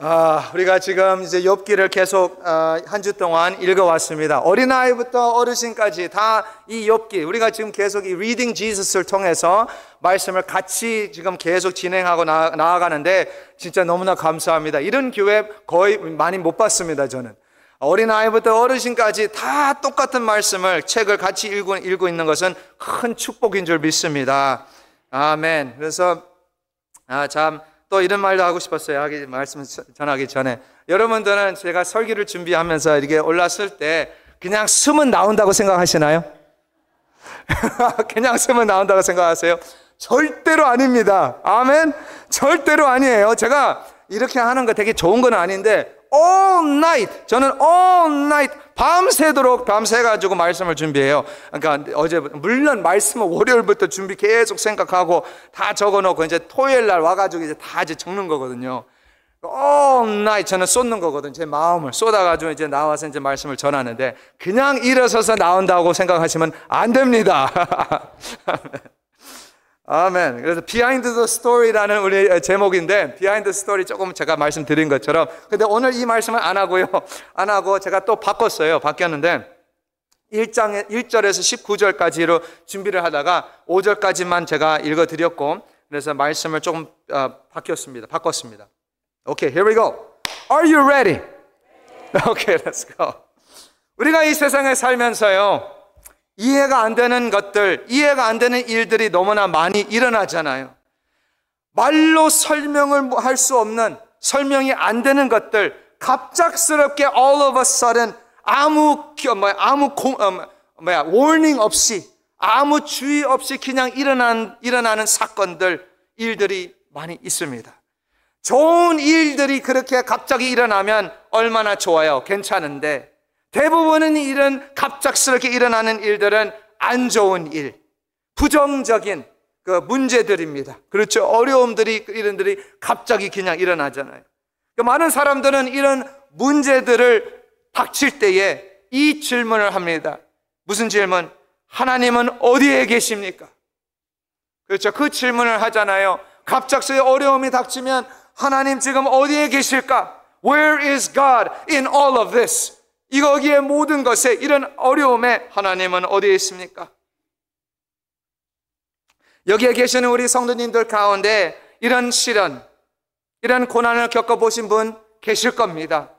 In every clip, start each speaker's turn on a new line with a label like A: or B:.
A: 아, 우리가 지금 이제 엽기를 계속 아, 한주 동안 읽어왔습니다. 어린아이부터 어르신까지 다 이 엽기, 우리가 지금 계속 이 Reading Jesus를 통해서 말씀을 같이 지금 계속 진행하고 나아, 가는데 진짜 너무나 감사합니다. 이런 교회 거의 많이 못 봤습니다, 저는. 어린아이부터 어르신까지 다 똑같은 말씀을 책을 같이 읽고, 읽고 있는 것은 큰 축복인 줄 믿습니다. 아멘. 그래서, 아, 참. 또 이런 말도 하고 싶었어요. 하기, 말씀 전하기 전에. 여러분들은 제가 설교를 준비하면서 이렇게 올랐을 때 그냥 숨은 나온다고 생각하시나요? 그냥 숨은 나온다고 생각하세요? 절대로 아닙니다. 아멘? 절대로 아니에요. 제가 이렇게 하는 거 되게 좋은 건 아닌데 all night. 저는 all night 밤새도록 밤새 가지고 말씀을 준비해요. 그러니까 어제 물론 말씀은 월요일부터 준비 계속 생각하고 다 적어 놓고 이제 토요일 날와 가지고 이제 다 이제 적는 거거든요. all night 저는 쏟는 거거든. 제 마음을 쏟아 가지고 이제 나와서 이제 말씀을 전하는데 그냥 일어서서 나온다고 생각하시면 안 됩니다. 아멘. 그래서 비하인드 더 스토리라는 우리 제목인데 비하인드 스토리 조금 제가 말씀드린 것처럼 근데 오늘 이말씀을안 하고요. 안 하고 제가 또 바꿨어요. 바뀌었는데 1장에 1절에서 19절까지로 준비를 하다가 5절까지만 제가 읽어 드렸고 그래서 말씀을 조금 어, 바뀌었습니다. 바꿨습니다. 오케이. Okay, here we go. Are you ready? 오케이. Okay, let's go. 우리가 이 세상에 살면서요. 이해가 안 되는 것들, 이해가 안 되는 일들이 너무나 많이 일어나잖아요. 말로 설명을 뭐 할수 없는 설명이 안 되는 것들, 갑작스럽게 all of a sudden 아무 뭐 아무 공 어, 뭐, 뭐야 warning 없이 아무 주의 없이 그냥 일어난 일어나는 사건들 일들이 많이 있습니다. 좋은 일들이 그렇게 갑자기 일어나면 얼마나 좋아요. 괜찮은데 대부분은 이런 갑작스럽게 일어나는 일들은 안 좋은 일, 부정적인 그 문제들입니다. 그렇죠. 어려움들이, 이런 들이 갑자기 그냥 일어나잖아요. 그 많은 사람들은 이런 문제들을 닥칠 때에 이 질문을 합니다. 무슨 질문? 하나님은 어디에 계십니까? 그렇죠. 그 질문을 하잖아요. 갑작스레 어려움이 닥치면 하나님 지금 어디에 계실까? Where is God in all of this? 이 거기에 모든 것에 이런 어려움에 하나님은 어디에 있습니까? 여기에 계시는 우리 성도님들 가운데 이런 시련, 이런 고난을 겪어보신 분 계실 겁니다.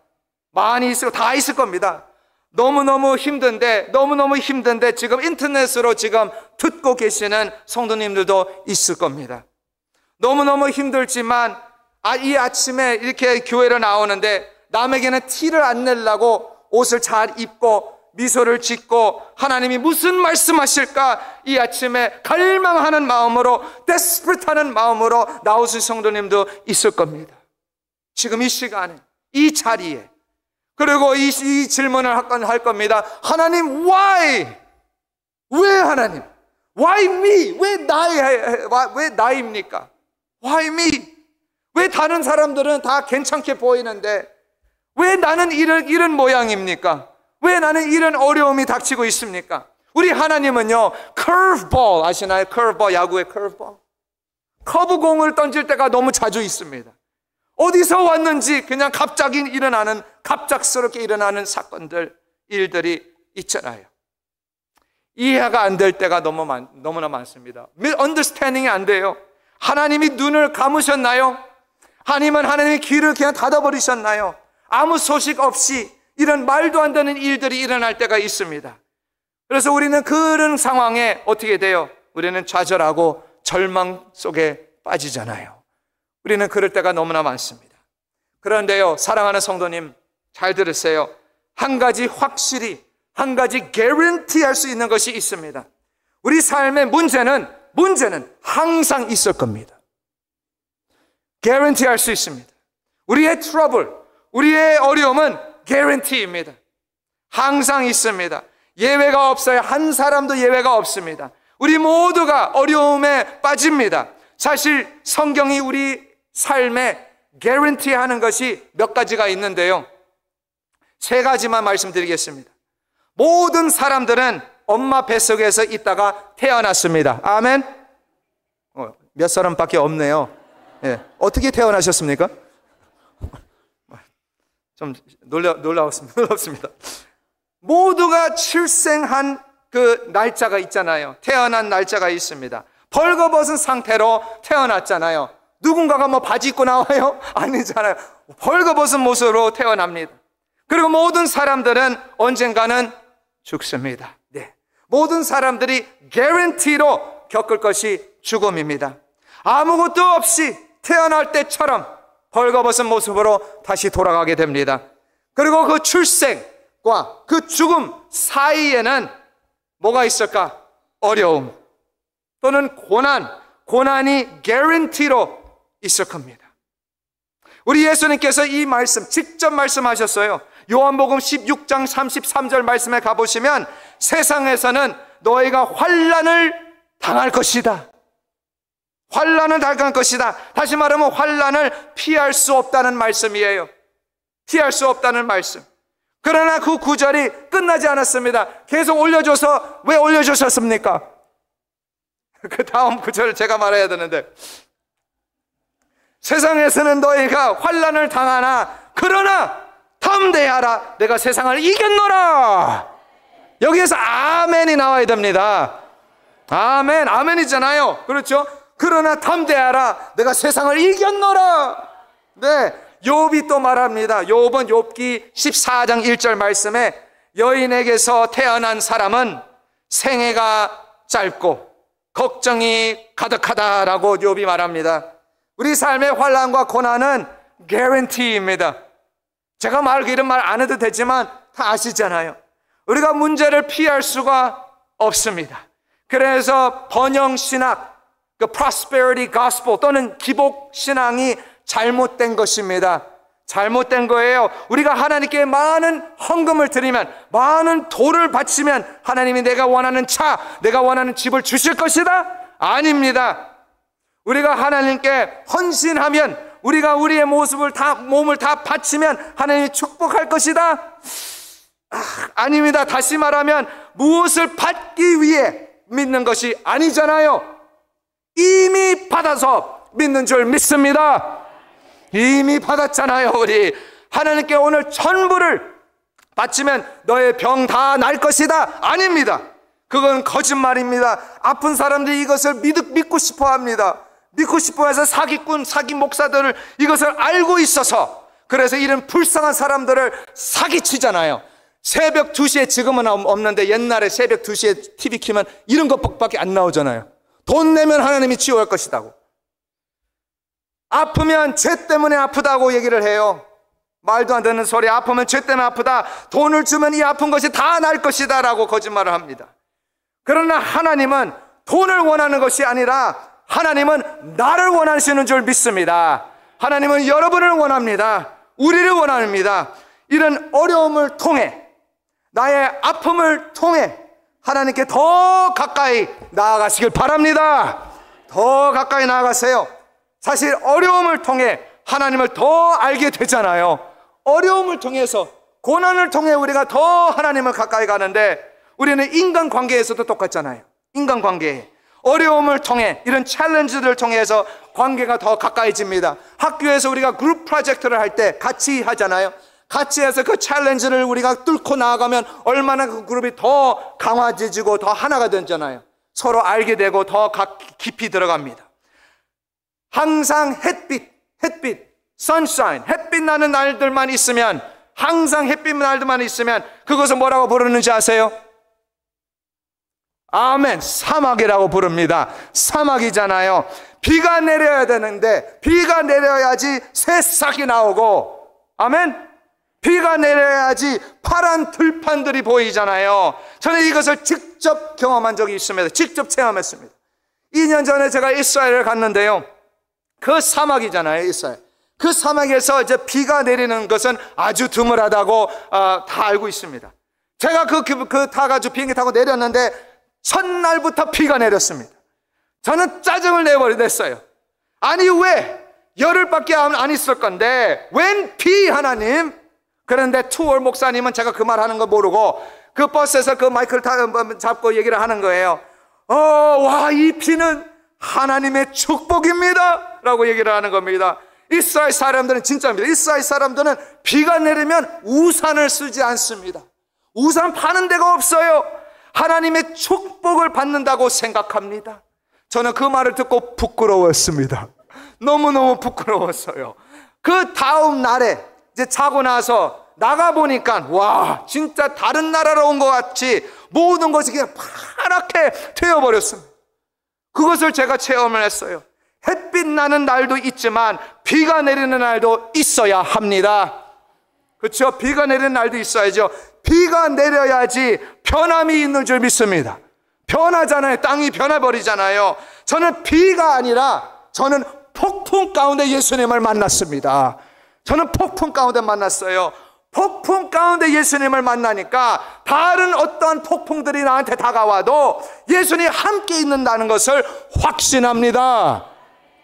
A: 많이 있을, 다 있을 겁니다. 너무너무 힘든데, 너무너무 힘든데 지금 인터넷으로 지금 듣고 계시는 성도님들도 있을 겁니다. 너무너무 힘들지만, 아, 이 아침에 이렇게 교회를 나오는데 남에게는 티를 안 내려고 옷을 잘 입고 미소를 짓고 하나님이 무슨 말씀하실까 이 아침에 갈망하는 마음으로 데스프트하는 마음으로 나오신 성도님도 있을 겁니다. 지금 이 시간에 이 자리에 그리고 이, 이 질문을 할 겁니다. 하나님 why 왜 하나님 why me 왜 나이 왜 나입니까? why me 왜 다른 사람들은 다 괜찮게 보이는데 왜 나는 이런, 이런 모양입니까? 왜 나는 이런 어려움이 닥치고 있습니까? 우리 하나님은요, c u r 아시나요? c u r 야구의 c u r 커브공을 던질 때가 너무 자주 있습니다. 어디서 왔는지 그냥 갑자기 일어나는, 갑작스럽게 일어나는 사건들, 일들이 있잖아요. 이해가 안 될 때가 너무 많, 너무나 많습니다. u n d e r 이안 돼요. 하나님이 눈을 감으셨나요? 하나님 하나님의 귀를 그냥 닫아버리셨나요? 아무 소식 없이 이런 말도 안 되는 일들이 일어날 때가 있습니다. 그래서 우리는 그런 상황에 어떻게 돼요? 우리는 좌절하고 절망 속에 빠지잖아요. 우리는 그럴 때가 너무나 많습니다. 그런데요, 사랑하는 성도님, 잘 들으세요. 한 가지 확실히, 한 가지 개런티 할수 있는 것이 있습니다. 우리 삶의 문제는, 문제는 항상 있을 겁니다. 개런티 할수 있습니다. 우리의 트러블, 우리의 어려움은 guarantee입니다. 항상 있습니다. 예외가 없어요. 한 사람도 예외가 없습니다. 우리 모두가 어려움에 빠집니다. 사실 성경이 우리 삶에 guarantee 하는 것이 몇 가지가 있는데요. 세 가지만 말씀드리겠습니다. 모든 사람들은 엄마 뱃속에서 있다가 태어났습니다. 아멘? 어, 몇 사람밖에 없네요. 예. 어떻게 태어나셨습니까? 좀 놀라, 놀라웠습니다. 놀랍습니다. 모두가 출생한 그 날짜가 있잖아요. 태어난 날짜가 있습니다. 벌거벗은 상태로 태어났잖아요. 누군가가 뭐 바지 입고 나와요? 아니잖아요. 벌거벗은 모습으로 태어납니다. 그리고 모든 사람들은 언젠가는 죽습니다. 네. 모든 사람들이 개런티로 겪을 것이 죽음입니다. 아무것도 없이 태어날 때처럼 벌거벗은 모습으로 다시 돌아가게 됩니다. 그리고 그 출생과 그 죽음 사이에는 뭐가 있을까? 어려움 또는 고난, 고난이 guarantee로 있을 겁니다. 우리 예수님께서 이 말씀 직접 말씀하셨어요. 요한복음 16장 33절 말씀에 가보시면 세상에서는 너희가 환란을 당할 것이다. 환란은 달갈 것이다. 다시 말하면 환란을 피할 수 없다는 말씀이에요. 피할 수 없다는 말씀. 그러나 그 구절이 끝나지 않았습니다. 계속 올려줘서 왜 올려주셨습니까? 그 다음 구절을 제가 말해야 되는데 세상에서는 너희가 환란을 당하나 그러나 담대하라 내가 세상을 이겼노라 여기에서 아멘이 나와야 됩니다 아멘 아멘이잖아요 그렇죠 그러나 담대하라. 내가 세상을 이겼노라. 네. 욥이 또 말합니다. 욥은 욥기 14장 1절 말씀에 여인에게서 태어난 사람은 생애가 짧고 걱정이 가득하다라고 욥이 말합니다. 우리 삶의 환란과 고난은 guarantee입니다. 제가 말기런말 안 해도 되지만 다 아시잖아요. 우리가 문제를 피할 수가 없습니다. 그래서 번영 신학 그 prosperity gospel 또는 기복 신앙이 잘못된 것입니다. 잘못된 거예요. 우리가 하나님께 많은 헌금을 드리면, 많은 도를 바치면 하나님이 내가 원하는 차, 내가 원하는 집을 주실 것이다? 아닙니다. 우리가 하나님께 헌신하면, 우리가 우리의 모습을 다, 몸을 다 바치면 하나님이 축복할 것이다? 아, 아닙니다. 다시 말하면 무엇을 받기 위해 믿는 것이 아니잖아요. 이미 받아서 믿는 줄 믿습니다. 이미 받았잖아요, 우리. 하나님께 오늘 전부를 바치면 너의 병 다 날 것이다. 아닙니다. 그건 거짓말입니다. 아픈 사람들이 이것을 믿, 믿고 싶어 합니다. 믿고 싶어 해서 사기꾼, 사기 목사들을 이것을 알고 있어서 그래서 이런 불쌍한 사람들을 사기치잖아요. 새벽 2시에 지금은 없는데 옛날에 새벽 2시에 TV 키면 이런 것밖에 안 나오잖아요. 돈 내면 하나님이 치유할 것이다고. 아프면 죄 때문에 아프다고 얘기를 해요. 말도 안 되는 소리. 아프면 죄 때문에 아프다. 돈을 주면 이 아픈 것이 다 날 것이다. 라고 거짓말을 합니다. 그러나 하나님은 돈을 원하는 것이 아니라 하나님은 나를 원하시는 줄 믿습니다. 하나님은 여러분을 원합니다. 우리를 원합니다. 이런 어려움을 통해, 나의 아픔을 통해, 하나님께 더 가까이 나아가시길 바랍니다. 더 가까이 나아가세요. 사실 어려움을 통해 하나님을 더 알게 되잖아요. 어려움을 통해서 고난을 통해 우리가 더 하나님을 가까이 가는데 우리는 인간 관계에서도 똑같잖아요. 인간 관계 어려움을 통해 이런 챌린지들을 통해서 관계가 더 가까이집니다. 학교에서 우리가 그룹 프로젝트를 할 때 같이 하잖아요. 같이 해서 그 챌린지를 우리가 뚫고 나아가면 얼마나 그 그룹이 더 강화되지고 더 하나가 되잖아요. 서로 알게 되고 더 깊이 들어갑니다. 항상 햇빛, 햇빛, sunshine, 햇빛 나는 날들만 있으면 항상 햇빛 날들만 있으면 그것을 뭐라고 부르는지 아세요? 아멘. 사막이라고 부릅니다. 사막이잖아요. 비가 내려야 되는데 비가 내려야지 새싹이 나오고 아멘. 비가 내려야지 파란 들판들이 보이잖아요. 저는 이것을 직접 경험한 적이 있습니다. 직접 체험했습니다. 2년 전에 제가 이스라엘을 갔는데요. 그 사막이잖아요, 이스라엘. 그 사막에서 이제 비가 내리는 것은 아주 드물하다고 어, 다 알고 있습니다. 제가 그, 그, 그 타가지고 비행기 타고 내렸는데 첫날부터 비가 내렸습니다. 저는 짜증을 내버렸어요. 아니, 왜? 열흘밖에 안 있을 건데, 웬 비 하나님? 그런데 투월 목사님은 제가 그 말 하는 거 모르고 그 버스에서 그 마이크를 음, 음, 잡고 얘기를 하는 거예요. 어, 와, 이 피는 하나님의 축복입니다. 라고 얘기를 하는 겁니다. 이스라엘 사람들은 진짜입니다. 이스라엘 사람들은 비가 내리면 우산을 쓰지 않습니다. 우산 파는 데가 없어요. 하나님의 축복을 받는다고 생각합니다. 저는 그 말을 듣고 부끄러웠습니다. 너무너무 부끄러웠어요. 그 다음 날에 이제 자고 나서 나가 보니까 와 진짜 다른 나라로 온 것 같이 모든 것이 그냥 파랗게 되어버렸습니다. 그것을 제가 체험을 했어요. 햇빛 나는 날도 있지만 비가 내리는 날도 있어야 합니다. 그렇죠? 비가 내리는 날도 있어야죠. 비가 내려야지 변함이 있는 줄 믿습니다. 변하잖아요. 땅이 변해버리잖아요. 저는 비가 아니라 저는 폭풍 가운데 예수님을 만났습니다. 저는 폭풍 가운데 만났어요. 폭풍 가운데 예수님을 만나니까 다른 어떤 폭풍들이 나한테 다가와도 예수님 함께 있는다는 것을 확신합니다.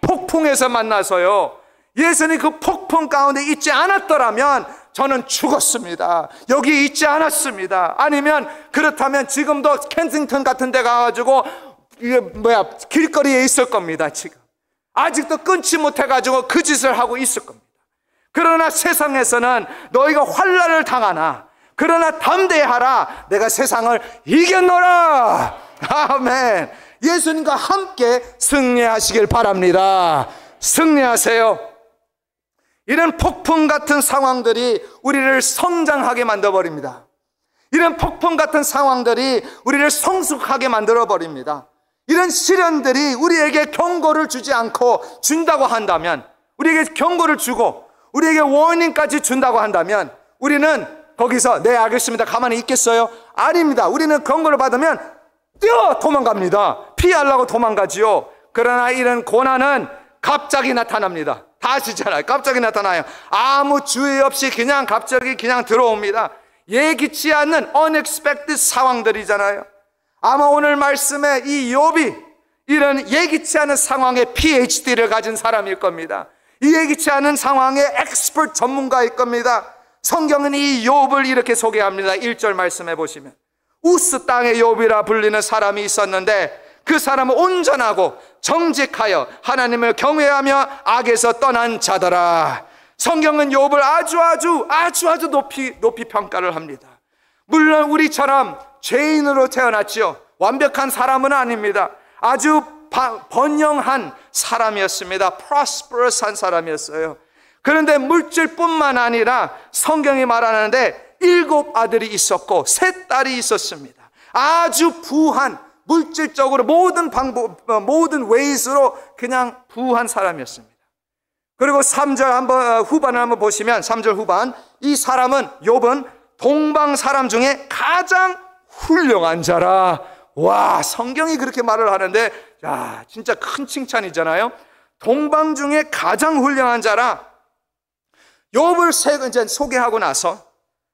A: 폭풍에서 만나서요. 예수님 그 폭풍 가운데 있지 않았더라면 저는 죽었습니다. 여기 있지 않았습니다. 아니면 그렇다면 지금도 켄싱턴 같은 데 가가지고 이게 뭐야 길거리에 있을 겁니다. 지금 아직도 끊지 못해가지고 그 짓을 하고 있을 겁니다. 그러나 세상에서는 너희가 환란을 당하나 그러나 담대하라 내가 세상을 이겨노라 아멘 예수님과 함께 승리하시길 바랍니다 승리하세요 이런 폭풍 같은 상황들이 우리를 성장하게 만들어버립니다 이런 폭풍 같은 상황들이 우리를 성숙하게 만들어버립니다 이런 시련들이 우리에게 경고를 주지 않고 준다고 한다면 우리에게 경고를 주고 우리에게 원인까지 준다고 한다면 우리는 거기서 네 알겠습니다 가만히 있겠어요? 아닙니다 우리는 그런 걸 받으면 뛰어 도망갑니다 피하려고 도망가지요 그러나 이런 고난은 갑자기 나타납니다 다시잖아요 갑자기 나타나요 아무 주의 없이 그냥 갑자기 그냥 들어옵니다 예기치 않는 unexpected 상황들이잖아요 아마 오늘 말씀에 이 욥이 이런 예기치 않은 상황에 PhD를 가진 사람일 겁니다 이 얘기치 않은 상황의 엑스퍼트 전문가일 겁니다. 성경은 이 욥을 이렇게 소개합니다. 1절 말씀해 보시면 우스 땅의 욥이라 불리는 사람이 있었는데 그 사람은 온전하고 정직하여 하나님을 경외하며 악에서 떠난 자더라. 성경은 욥을 아주 아주 아주 아주 높이 높이 평가를 합니다. 물론 우리처럼 죄인으로 태어났지요. 완벽한 사람은 아닙니다. 아주 번영한 사람이었습니다. prosperous한 사람이었어요. 그런데 물질뿐만 아니라 성경이 말하는데 일곱 아들이 있었고 세 딸이 있었습니다. 아주 부한 물질적으로 모든 방법 어, 모든 웨이스로 그냥 부한 사람이었습니다. 그리고 3절 한번 어, 후반을 한번 보시면 3절 후반 이 사람은 욥은 동방 사람 중에 가장 훌륭한 자라. 와, 성경이 그렇게 말을 하는데 야, 진짜 큰 칭찬이잖아요. 동방 중에 가장 훌륭한 자라. 욥을 이제 소개하고 나서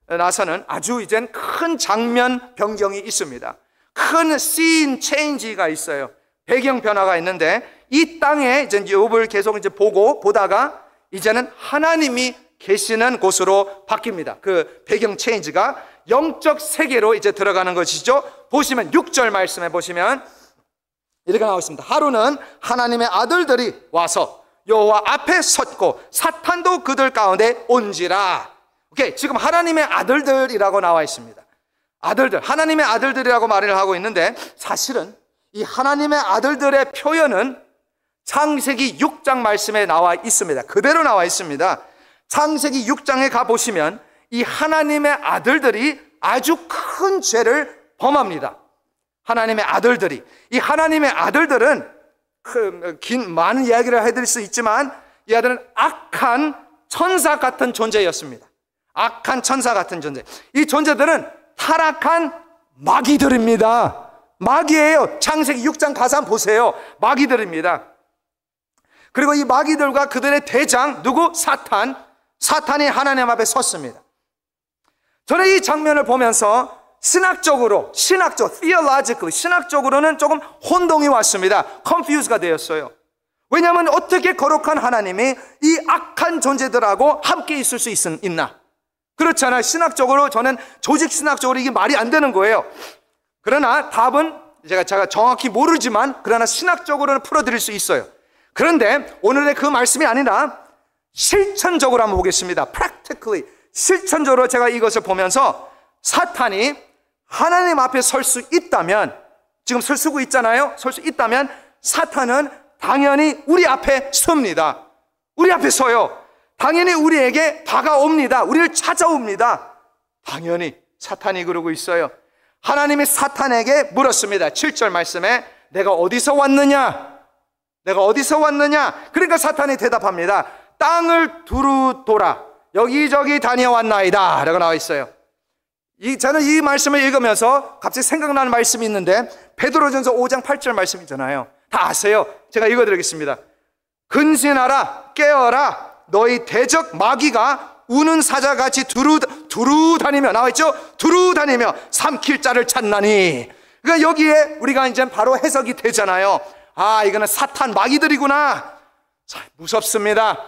A: 나서는 아주 이젠 큰 장면 변경이 있습니다. 큰 s c e n 가 있어요. 배경 변화가 있는데 이 땅에 이제 욥을 계속 이제 보고 보다가 이제는 하나님이 계시는 곳으로 바뀝니다. 그 배경 체인지가 영적 세계로 이제 들어가는 것이죠. 보시면 6절 말씀해 보시면 이렇게 나오 있습니다. 하루는 하나님의 아들들이 와서 여호와 앞에 섰고 사탄도 그들 가운데 온지라. 오케이. 지금 하나님의 아들들이라고 나와 있습니다. 아들들, 하나님의 아들들이라고 말을 하고 있는데 사실은 이 하나님의 아들들의 표현은 창세기 6장 말씀에 나와 있습니다. 그대로 나와 있습니다. 창세기 6장에 가 보시면 이 하나님의 아들들이 아주 큰 죄를 범합니다. 하나님의 아들들이 이 하나님의 아들들은 긴 많은 이야기를 해드릴 수 있지만 이 아들은 악한 천사 같은 존재였습니다. 악한 천사 같은 존재. 이 존재들은 타락한 마귀들입니다. 마귀예요. 창세기 6장 가서 한번 보세요. 마귀들입니다. 그리고 이 마귀들과 그들의 대장 누구? 사탄. 사탄이 하나님 앞에 섰습니다. 저는 이 장면을 보면서 신학적으로 신학적 t h e o l o g i c a l 신학적으로는 조금 혼동이 왔습니다. confuse가 되었어요. 왜냐하면 어떻게 거룩한 하나님이 이 악한 존재들하고 함께 있을 수 있, 있나? 그렇잖아요. 신학적으로 저는 조직 신학적으로 이게 말이 안 되는 거예요. 그러나 답은 제가 제가 정확히 모르지만 그러나 신학적으로는 풀어드릴 수 있어요. 그런데 오늘의 그 말씀이 아니라 실천적으로 한번 보겠습니다. practically 실천적으로 제가 이것을 보면서 사탄이 하나님 앞에 설 수 있다면 지금 설수고 있잖아요. 설 수 있다면 사탄은 당연히 우리 앞에 섭니다. 우리 앞에 서요. 당연히 우리에게 다가옵니다. 우리를 찾아옵니다. 당연히 사탄이 그러고 있어요. 하나님이 사탄에게 물었습니다. 7절 말씀에 내가 어디서 왔느냐? 내가 어디서 왔느냐? 그러니까 사탄이 대답합니다. 땅을 두루 돌아 여기저기 다녀왔나이다. 라고 나와 있어요. 이, 저는 이 말씀을 읽으면서 갑자기 생각나는 말씀이 있는데 베드로전서 5장 8절 말씀이잖아요. 다 아세요. 제가 읽어드리겠습니다. 근신하라 깨어라 너희 대적 마귀가 우는 사자같이 두루 두루 다니며 나와 있죠. 두루 다니며 삼킬 자를 찾나니. 그러니까 여기에 우리가 이제 바로 해석이 되잖아요. 아 이거는 사탄 마귀들이구나. 무섭습니다.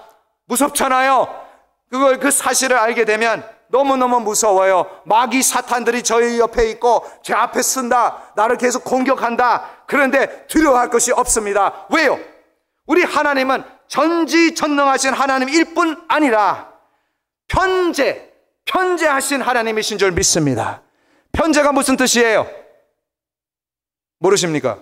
A: 무섭잖아요. 그걸 그 사실을 알게 되면 너무너무 무서워요. 마귀 사탄들이 저희 옆에 있고 제 앞에 쓴다. 나를 계속 공격한다. 그런데 두려워할 것이 없습니다. 왜요? 우리 하나님은 전지전능하신 하나님일 뿐 아니라 편재, 편재하신 하나님이신 줄 믿습니다. 편재가 무슨 뜻이에요? 모르십니까?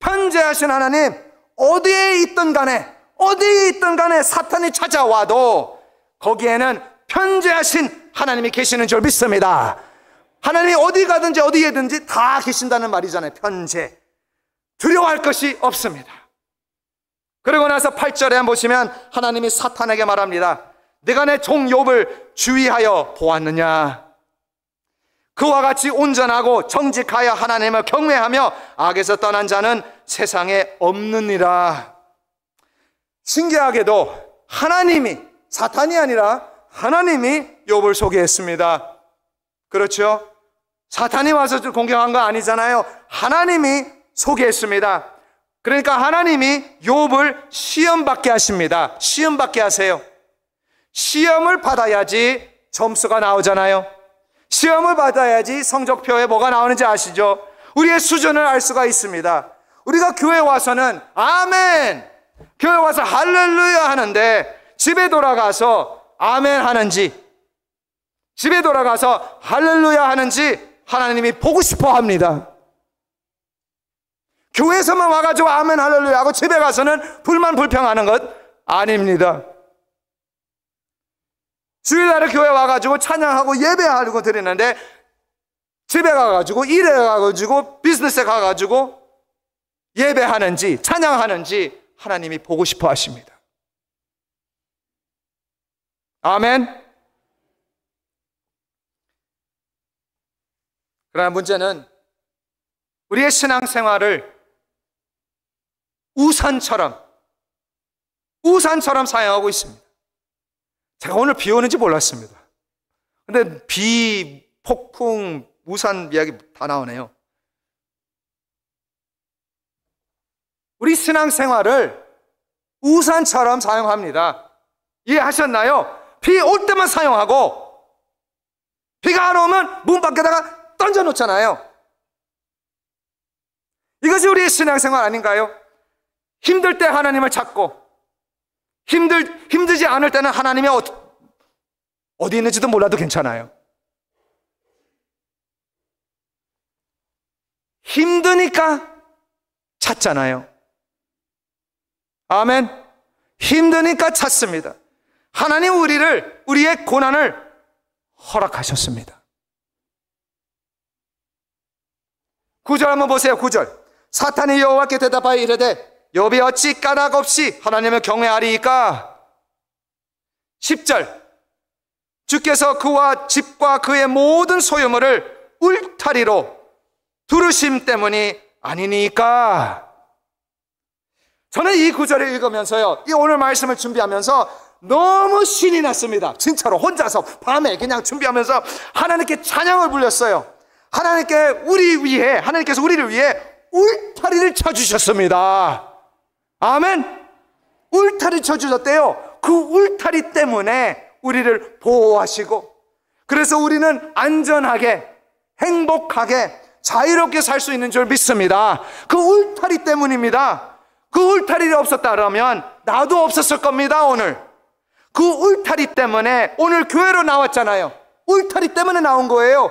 A: 편재하신 하나님, 어디에 있든 간에, 어디에 있든 간에 사탄이 찾아와도 거기에는 편재하신 하나님이 계시는 줄 믿습니다. 하나님이 어디 가든지 어디에든지 다 계신다는 말이잖아요. 편재. 두려워할 것이 없습니다. 그러고 나서 8절에 한 보시면 하나님이 사탄에게 말합니다. 내가 내 종 욥을 주의하여 보았느냐? 그와 같이 온전하고 정직하여 하나님을 경외하며 악에서 떠난 자는 세상에 없느니라. 신기하게도 하나님이 사탄이 아니라 하나님이 욥을 소개했습니다. 그렇죠? 사탄이 와서 공격한 거 아니잖아요. 하나님이 소개했습니다. 그러니까 하나님이 욥을 시험받게 하십니다. 시험받게 하세요. 시험을 받아야지 점수가 나오잖아요. 시험을 받아야지 성적표에 뭐가 나오는지 아시죠? 우리의 수준을 알 수가 있습니다. 우리가 교회 와서는 아멘! 교회 와서 할렐루야 하는데 집에 돌아가서 아멘 하는지, 집에 돌아가서 할렐루야 하는지 하나님이 보고 싶어 합니다. 교회에서만 와가지고 아멘 할렐루야 하고 집에 가서는 불만 불평하는 것 아닙니다. 주일날에 교회 와가지고 찬양하고 예배하고 드리는데 집에 가가지고 일해 가가지고 비즈니스에 가가지고 예배하는지 찬양하는지 하나님이 보고 싶어 하십니다. 아멘. 그러나 문제는 우리의 신앙생활을 우산처럼 우산처럼 사용하고 있습니다. 제가 오늘 비 오는지 몰랐습니다. 근데 비, 폭풍, 우산 이야기 다 나오네요. 우리 신앙생활을 우산처럼 사용합니다. 이해하셨나요? 비올 때만 사용하고 비가 안 오면 문 밖에다가 던져놓잖아요. 이것이 우리의 신앙생활 아닌가요? 힘들 때 하나님을 찾고 힘들, 힘들지 않을 때는 하나님이 어디, 어디 있는지도 몰라도 괜찮아요. 힘드니까 찾잖아요. 아멘. 힘드니까 찾습니다. 하나님 우리를 우리의 고난을 허락하셨습니다. 구절 한번 보세요. 구절 사탄이 여호와께 대답하여 이르되 여비 어찌 까닭 없이 하나님을 경외하리이까? 10절 주께서 그와 집과 그의 모든 소유물을 울타리로 두르심 때문이 아니니까. 저는 이 구절을 읽으면서요, 이 오늘 말씀을 준비하면서 너무 신이 났습니다. 진짜로 혼자서 밤에 그냥 준비하면서 하나님께 찬양을 불렸어요. 하나님께 우리 위해 하나님께서 우리를 위해 울타리를 쳐주셨습니다. 아멘. 울타리 쳐주셨대요. 그 울타리 때문에 우리를 보호하시고 그래서 우리는 안전하게 행복하게 자유롭게 살 수 있는 줄 믿습니다. 그 울타리 때문입니다. 그 울타리가 없었다면 나도 없었을 겁니다, 오늘. 그 울타리 때문에 오늘 교회로 나왔잖아요. 울타리 때문에 나온 거예요.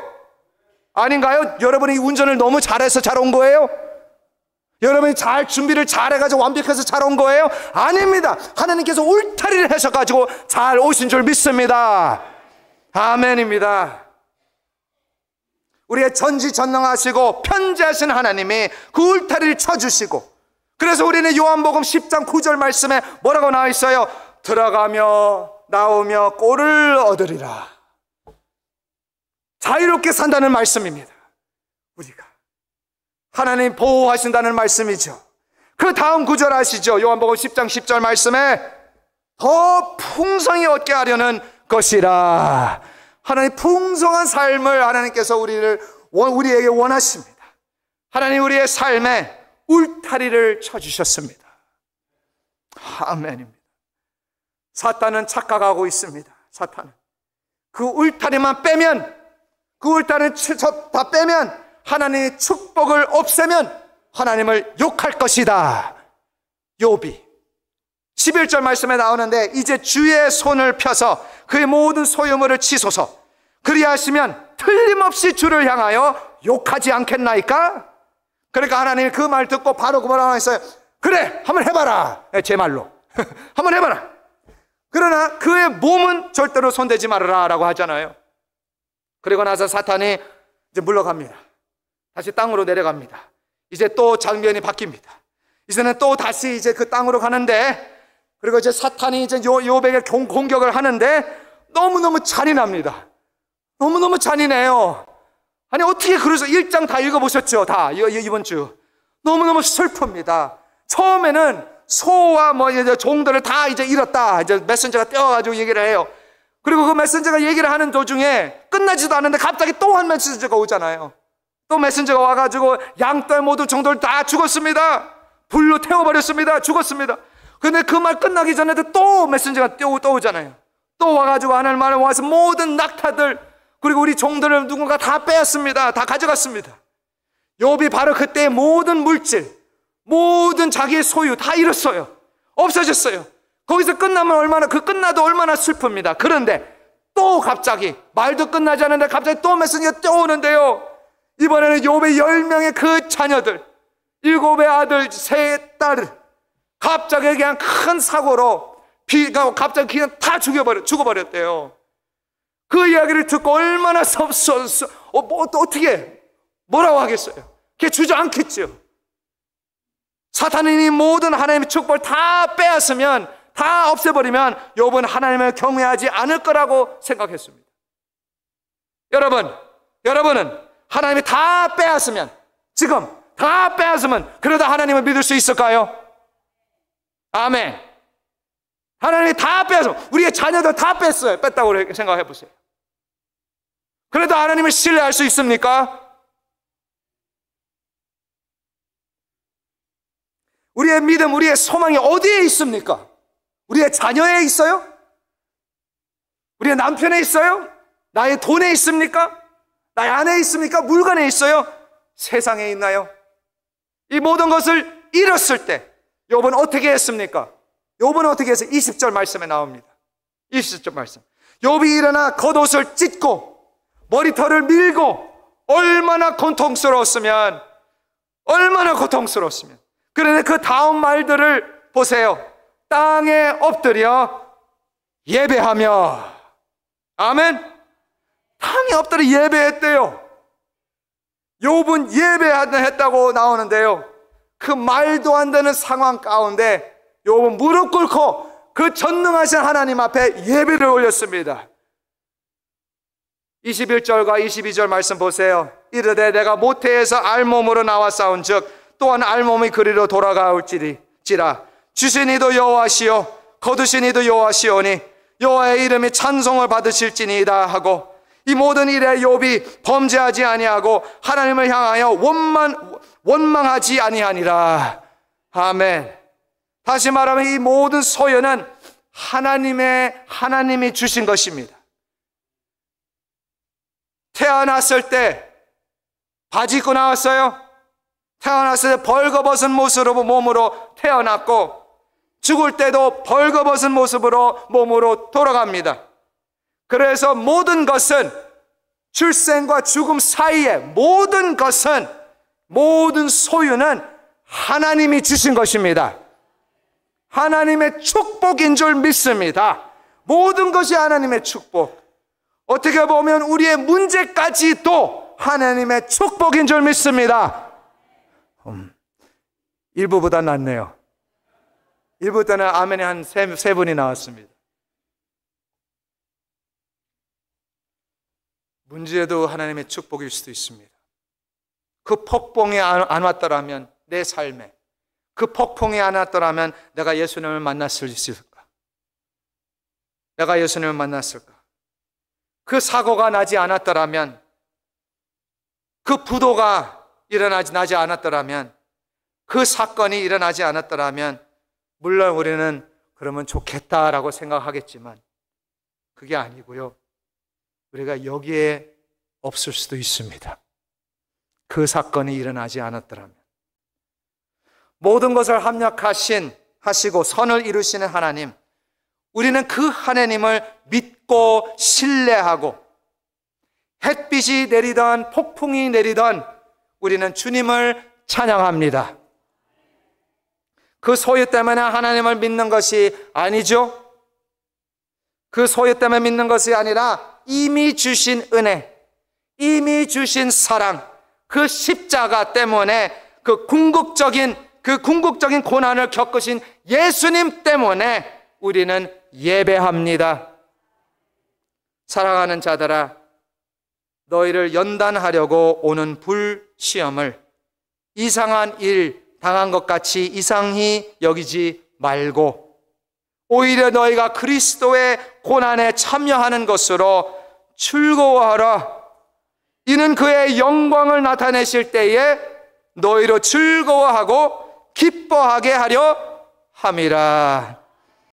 A: 아닌가요? 여러분이 운전을 너무 잘해서 잘 온 거예요? 여러분이 잘 준비를 잘해가지고 완벽해서 잘 온 거예요? 아닙니다. 하나님께서 울타리를 하셔가지고 잘 오신 줄 믿습니다. 아멘입니다. 우리의 전지전능하시고 편지하신 하나님이 그 울타리를 쳐주시고 그래서 우리는 요한복음 10장 9절 말씀에 뭐라고 나와 있어요? 들어가며 나오며 꼴을 얻으리라. 자유롭게 산다는 말씀입니다. 우리가. 하나님 보호하신다는 말씀이죠. 그 다음 구절 아시죠? 요한복음 10장 10절 말씀에 더 풍성히 얻게 하려는 것이라. 하나님 풍성한 삶을 하나님께서 우리를 우리에게 원하십니다. 하나님 우리의 삶에 울타리를 쳐주셨습니다. 아멘입니다. 사탄은 착각하고 있습니다. 사탄은. 그 울타리만 빼면, 그 울타리는 다 빼면, 하나님의 축복을 없애면 하나님을 욕할 것이다. 요비. 11절 말씀에 나오는데, 이제 주의 손을 펴서 그의 모든 소유물을 치소서. 그리하시면 틀림없이 주를 향하여 욕하지 않겠나이까? 그러니까 하나님이 그 말 듣고 바로 그 말을 하나 어요 그래, 한번 해봐라. 네, 제 말로. 한번 해봐라. 그러나 그의 몸은 절대로 손대지 말아라 라고 하잖아요. 그리고 나서 사탄이 이제 물러갑니다. 다시 땅으로 내려갑니다. 이제 또 장면이 바뀝니다. 이제는 또 다시 이제 그 땅으로 가는데 그리고 이제 사탄이 이제 요, 요백에 공격을 하는데 너무너무 잔인합니다. 너무너무 잔인해요. 아니, 어떻게 그래서 1장 다 읽어보셨죠? 다. 이번 주. 너무너무 슬픕니다. 처음에는 소와 뭐 이제 종들을 다 이제 잃었다. 이제 메신저가 떼어가지고 얘기를 해요. 그리고 그 메신저가 얘기를 하는 도중에 끝나지도 않는데 갑자기 또 한 메신저가 오잖아요. 또 메신저가 와가지고 양떼 모든 종들 다 죽었습니다. 불로 태워버렸습니다. 죽었습니다. 근데 그 말 끝나기 전에도 또 메신저가 뛰어 오잖아요. 또 와가지고 하늘 말에 와서 모든 낙타들 그리고 우리 종들을 누군가 다 빼앗습니다. 다 가져갔습니다. 요비 바로 그때 모든 물질 모든 자기의 소유 다 잃었어요. 없어졌어요. 거기서 끝나면 얼마나, 그 끝나도 얼마나 슬픕니다. 그런데 또 갑자기, 말도 끝나지 않은데 갑자기 또 메시지가 떠오는데요. 이번에는 요배 10명의 그 자녀들, 일곱의 아들, 세 딸을 갑자기 그냥 큰 사고로 비가 갑자기 그냥 다 죽여버려, 죽어버렸대요. 그 이야기를 듣고 얼마나 섭섭, 섭, 어, 뭐, 어떻게, 뭐라고 하겠어요? 걔 주저앉겠죠. 사탄이 모든 하나님의 축복을 다 빼앗으면 다 없애버리면 욥은 하나님을 경외하지 않을 거라고 생각했습니다. 여러분, 여러분은 하나님이 다 빼앗으면 지금 다 빼앗으면 그러다 하나님을 믿을 수 있을까요? 아멘. 하나님이 다 빼앗어. 우리의 자녀들 다 뺐어요. 뺐다고 생각해 보세요. 그래도 하나님을 신뢰할 수 있습니까? 우리의 믿음, 우리의 소망이 어디에 있습니까? 우리의 자녀에 있어요? 우리의 남편에 있어요? 나의 돈에 있습니까? 나의 아내에 있습니까? 물건에 있어요? 세상에 있나요? 이 모든 것을 잃었을 때 요번 어떻게 했습니까? 요번 어떻게 해서 20절 말씀에 나옵니다. 20절 말씀. 요비 일어나 겉옷을 찢고 머리털을 밀고 얼마나 고통스러웠으면 얼마나 고통스러웠으면 그런데 그 다음 말들을 보세요. 땅에 엎드려 예배하며. 아멘. 땅에 엎드려 예배했대요. 요분 예배 했다고 나오는데요. 그 말도 안 되는 상황 가운데 요분 무릎 꿇고 그 전능하신 하나님 앞에 예배를 올렸습니다. 21절과 22절 말씀 보세요. 이르되 내가 모태에서 알몸으로 나와 싸운 즉 또한 알몸이 그리로 돌아가올지라 주신 이도 여호하시오 거두신 이도 여호하시오니 여호와의 이름이 찬송을 받으실지니이다 하고 이 모든 일에 욥이 범죄하지 아니하고 하나님을 향하여 원만 원망하지 아니하니라. 아멘. 다시 말하면 이 모든 소유는 하나님의 하나님이 주신 것입니다. 태어났을 때 바지 입고 나왔어요? 태어났을 때 벌거벗은 모습으로 몸으로 태어났고 죽을 때도 벌거벗은 모습으로 몸으로 돌아갑니다. 그래서 모든 것은 출생과 죽음 사이에 모든 것은 모든 소유는 하나님이 주신 것입니다. 하나님의 축복인 줄 믿습니다. 모든 것이 하나님의 축복. 어떻게 보면 우리의 문제까지도 하나님의 축복인 줄 믿습니다. 음, 일부보다 낫네요. 일부 때는 아멘이 한 세, 세 분이 나왔습니다. 문제도 하나님의 축복일 수도 있습니다. 그 폭풍이 안, 안 왔더라면 내 삶에 그 폭풍이 안 왔더라면 내가 예수님을 만났을 수 있을까? 내가 예수님을 만났을까? 그 사고가 나지 않았더라면 그 부도가 일어나지 않았더라면 그 사건이 일어나지 않았더라면 물론 우리는 그러면 좋겠다라고 생각하겠지만 그게 아니고요. 우리가 여기에 없을 수도 있습니다. 그 사건이 일어나지 않았더라면. 모든 것을 합력하신, 하시고 선을 이루시는 하나님, 우리는 그 하나님을 믿고 신뢰하고 햇빛이 내리던 폭풍이 내리던 우리는 주님을 찬양합니다. 그 소유 때문에 하나님을 믿는 것이 아니죠. 그 소유 때문에 믿는 것이 아니라 이미 주신 은혜, 이미 주신 사랑, 그 십자가 때문에 그 궁극적인 그 궁극적인 고난을 겪으신 예수님 때문에 우리는 예배합니다. 사랑하는 자들아, 너희를 연단하려고 오는 불 시험을 이상한 일 당한 것 같이 이상히 여기지 말고 오히려 너희가 그리스도의 고난에 참여하는 것으로 즐거워하라. 이는 그의 영광을 나타내실 때에 너희로 즐거워하고 기뻐하게 하려 함이라.